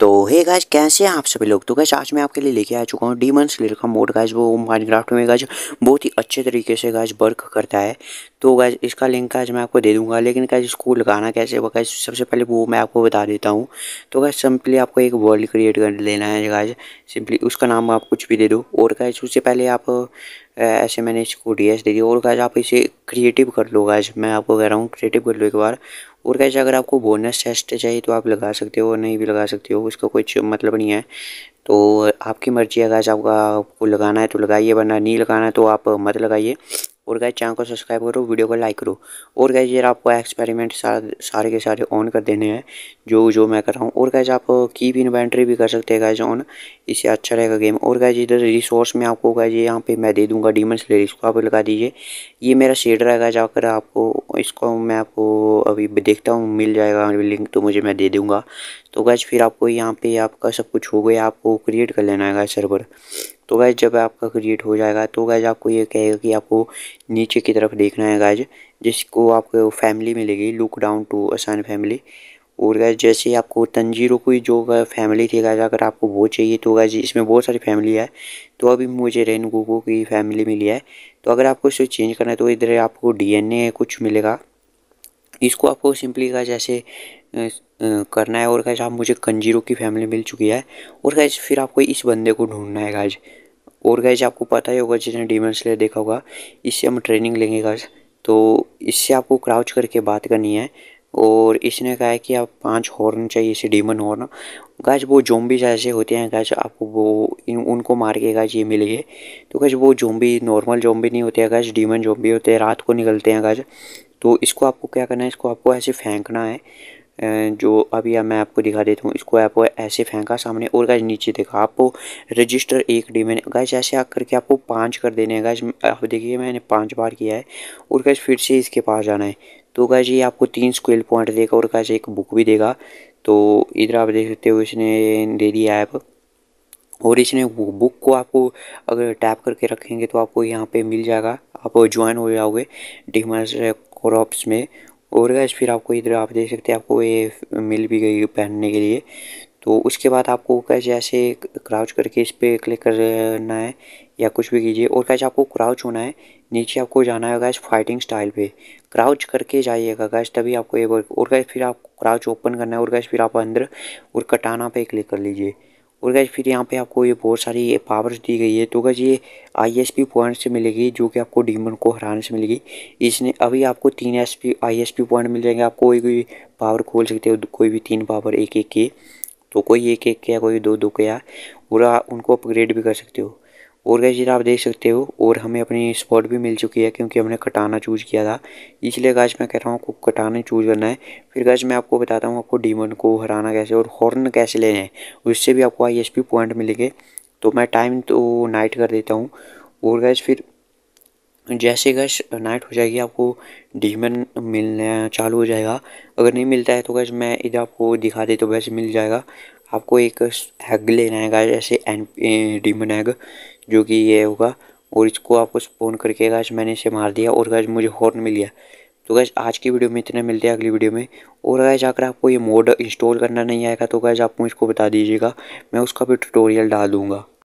तो hey guys कैसे हैं आप सभी लोग तो गैस आज मैं आपके लिए लेके आ चुका हूँ डीमन स्लेयर का मोड गाइज वो माइनक्राफ्ट में गाइज बहुत ही अच्छे तरीके से गाइज वर्क करता है तो गाइज इसका लिंक आज मैं आपको दे दूंगा लेकिन गाइज इसको लगाना कैसे वो गाइज सबसे पहले वो मैं आपको बता देता हूँ तो गाइज सिंपली आपको एक वर्ल्ड क्रिएट कर लेना है गाइज सिंपली उसका नाम आप कुछ भी दे दो और गाइज उससे पहले आप ऐसे मैंने इसको डी एस दे दी और गाइज आप इसे क्रिएटिव कर लो गाइज मैं आपको कह रहा हूँ क्रिएटिव कर लो एक बार और कैसे अगर आपको बोनस चेस्ट चाहिए तो आप लगा सकते हो नहीं भी लगा सकते हो उसका कुछ मतलब नहीं है तो आपकी मर्ज़ी है गैस आपका आपको लगाना है तो लगाइए वरना नहीं लगाना है तो आप मत लगाइए और गाय चैनल को सब्सक्राइब करो वीडियो को लाइक करो और गाय यार आपको एक्सपेरिमेंट सारे के सारे ऑन कर देने हैं जो जो मैं कर रहा हूँ और गाय आप की भी इन्वेंट्री भी कर सकते हैं गाय ऑन इससे अच्छा रहेगा गेम और गाय इधर रिसोर्स में आपको जी यहाँ पे मैं दे दूंगा डीमन स्लेर इसको आप लगा दीजिए ये मेरा शेड रहेगा जाकर आपको इसको मैं आपको अभी देखता हूँ मिल जाएगा लिंक तो मुझे मैं दे दूँगा तो गाय फिर आपको यहाँ पे आपका सब कुछ हो गया आपको क्रिएट कर लेना है गाय सर्वर तो गैज जब आपका क्रिएट हो जाएगा तो गैज आपको ये कहेगा कि आपको नीचे की तरफ देखना है गैज जिसको आपको फैमिली मिलेगी लुक डाउन टू असान फैमिली और गैज जैसे आपको तंजीरो की जो फैमिली थी गैज अगर आपको वो चाहिए तो गैज इसमें बहुत सारी फैमिली है तो अभी मुझे रेन गोगो की फैमिली मिली है तो अगर आपको इसको चेंज करना है तो इधर आपको डी कुछ मिलेगा इसको आपको सिंपली गैज ऐसे करना है और गैज आप मुझे कंजीरो की फैमिली मिल चुकी है और गैज फिर आपको इस बंदे को ढूंढना है गैज और गैज आपको पता ही होगा जिसने डीमन स्लेयर देखा होगा इससे हम ट्रेनिंग लेंगे गैज तो इससे आपको क्राउच करके बात करनी है और इसने कहा है कि आप पांच हॉर्न चाहिए इसे डीमन हॉर्न गाज वो जोम्बी जैसे होते हैं गाज आपको वो इन उनको मार के गाज ये मिलेंगे तो गज वो जोम्बी नॉर्मल जोम्बी नहीं होते हैं गाज डीमन जोम्बी होते हैं रात को निकलते हैं गाज तो इसको आपको क्या करना है इसको आपको ऐसे फेंकना है जो अभी मैं आपको दिखा देता हूँ इसको आपको ऐसे फेंका सामने और गाइज नीचे देखा आपको रजिस्टर एक डी मैंने गाइज ऐसे आ करके आपको पाँच कर देने हैं गाइज आप देखिए मैंने पाँच बार किया है और गाइज फिर से इसके पास जाना है तो गाइज ये आपको तीन स्क्वेल पॉइंट देगा और गाइज एक बुक भी देगा तो इधर आप देख सकते हो इसने दे दिया ऐप और इसने बुक को आपको अगर टैप करके रखेंगे तो आपको यहाँ पे मिल जाएगा आप ज्वाइन हो जाओगे डिमर्स क्रॉप्स में और गैस फिर आपको इधर आप देख सकते हैं आपको ये मिल भी गई पहनने के लिए तो उसके बाद आपको कैसे ऐसे क्राउच करके इस पर क्लिक करना है या कुछ भी कीजिए और कैसे आपको क्राउच होना है नीचे आपको जाना है गैस फाइटिंग स्टाइल पे क्राउच करके जाइएगा गैस तभी आपको ये और गैस फिर आपको क्राउच ओपन करना है और गैस फिर आप अंदर और कटाना पे क्लिक कर लीजिए और गैस फिर यहाँ पे आपको ये बहुत सारी ये पावर्स दी गई है तो गैस ये आई एस पी पॉइंट से मिलेगी जो कि आपको डीमन को हराने से मिलेगी इसने अभी आपको तीन S P I S P point मिल जाएंगे आप कोई भी पावर खोल सकते हो कोई भी तीन पावर एक एक के तो कोई एक एक के या कोई दो दो के या और उनको अपग्रेड भी कर सकते हो और गाइज आप देख सकते हो और हमें अपनी स्पॉट भी मिल चुकी है क्योंकि हमने कटाना चूज किया था इसलिए गाइज मैं कह रहा हूँ आपको कटाना चूज करना है फिर गाइज मैं आपको बताता हूँ आपको डीमन को हराना कैसे और हॉर्न कैसे लेना है उससे भी आपको आई पॉइंट मिलेंगे तो मैं टाइम तो नाइट कर देता हूँ और गैस फिर जैसे गैस नाइट हो जाएगी आपको डीमन मिलना चालू हो जाएगा अगर नहीं मिलता है तो गैस मैं इधर आपको दिखा देता तो वैसे मिल जाएगा आपको एक हैग लेना है गैस ऐसे एन डीमन हैग जो कि ये होगा और इसको आपको स्पोन करके गाज मैंने इसे मार दिया और गाज मुझे हॉर्न मिल गया तो गैस आज की वीडियो में इतने मिलते हैं अगली वीडियो में और गैस अगर आपको ये मोड इंस्टॉल करना नहीं आएगा तो गैज आप मुझको बता दीजिएगा मैं उसका भी ट्यूटोरियल डाल दूँगा